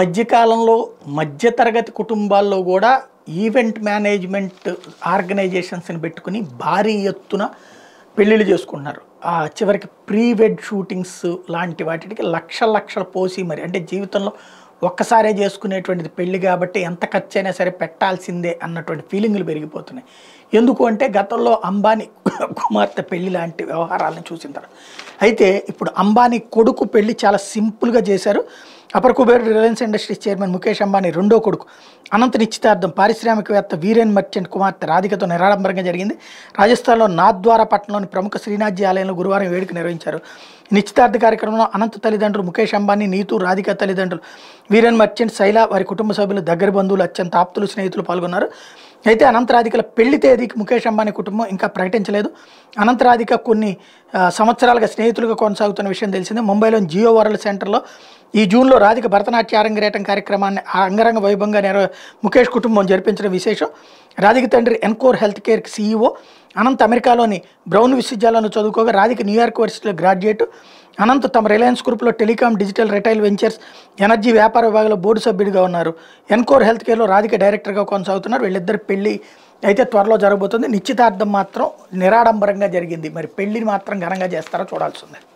మధ్యకాలంలో మధ్యతరగతి కుటుంబాల్లో కూడా ఈవెంట్ మేనేజ్మెంట్ ఆర్గనైజేషన్స్ని పెట్టుకుని భారీ ఎత్తున పెళ్ళిళ్ళు చేసుకుంటున్నారు చివరికి ప్రీ వెడ్ షూటింగ్స్ లాంటి వాటికి లక్షల లక్షలు పోసి మరి అంటే జీవితంలో ఒక్కసారే చేసుకునేటువంటిది పెళ్ళి కాబట్టి ఎంత ఖర్చు అయినా సరే పెట్టాల్సిందే అన్నటువంటి ఫీలింగ్లు పెరిగిపోతున్నాయి ఎందుకు అంటే గతంలో అంబానీ కుమార్తె పెళ్ళి లాంటి వ్యవహారాలను చూసిన తర్వాత అయితే ఇప్పుడు అంబానీ కొడుకు పెళ్ళి చాలా సింపుల్గా చేశారు అపర్ కుబేర్ Reliance Industries chairman Mukesh Ambani రెండో కొడుకు అనంత నిశ్చితార్థం పారిశ్రామికవేత్త వీరేన్ మర్చెంట్ కుమార్తె రాధికతో నిరాడంబరంగా జరిగింది రాజస్థాన్లో నాథ్వారా పట్టణంలోని ప్రముఖ శ్రీనాథ్జీ ఆలయంలో గురువారం వేడుక నిర్వహించారు నిశ్చితార్థ కార్యక్రమంలో అనంత తల్లిదండ్రులు ముఖేష్ అంబానీ నీతు రాధిక తల్లిదండ్రులు వీరేన్ మర్చెంట్ శైల వారి కుటుంబ సభ్యులు దగ్గర బంధువులు అత్యంత ఆప్తులు స్నేహితులు పాల్గొన్నారు అయితే అనంతరాధికల పెళ్లి తేదీకి ముఖేష్ అంబానీ కుటుంబం ఇంకా ప్రకటించలేదు అనంతరాధిక కొన్ని సంవత్సరాలుగా స్నేహితులుగా కొనసాగుతున్న విషయం తెలిసింది ముంబైలోని జియో వరల్డ్ సెంటర్లో ఈ జూన్లో రాధిక భరతనాట్య అరంగరేటం కార్యక్రమాన్ని అంగరంగ వైభవంగా నెరవ ముఖేష్ కుటుంబం జరిపించడం విశేషం రాధిక తండ్రి Encore health care CEO Anant అమెరికాలోని బ్రౌన్ విశ్వవిద్యాలయంలో చదువుకోగా రాధిక న్యూయార్క్ యూనివర్సిటీలో గ్రాడ్యుయేట్ అనంత్ తమ రిలయన్స్ గ్రూప్లో telecom digital retail ventures energy వ్యాపార విభాగంలో బోర్డు సభ్యుడిగా ఉన్నారు ఎన్కోర్ హెల్త్ కేర్లో రాధిక డైరెక్టర్గా కొనసాగుతున్నారు వీళ్ళిద్దరు పెళ్లి అయితే త్వరలో జరగబోతుంది నిశ్చితార్థం మాత్రం నిరాడంబరంగా జరిగింది మరి పెళ్లిని మాత్రం ఘనంగా చేస్తారో చూడాల్సిందే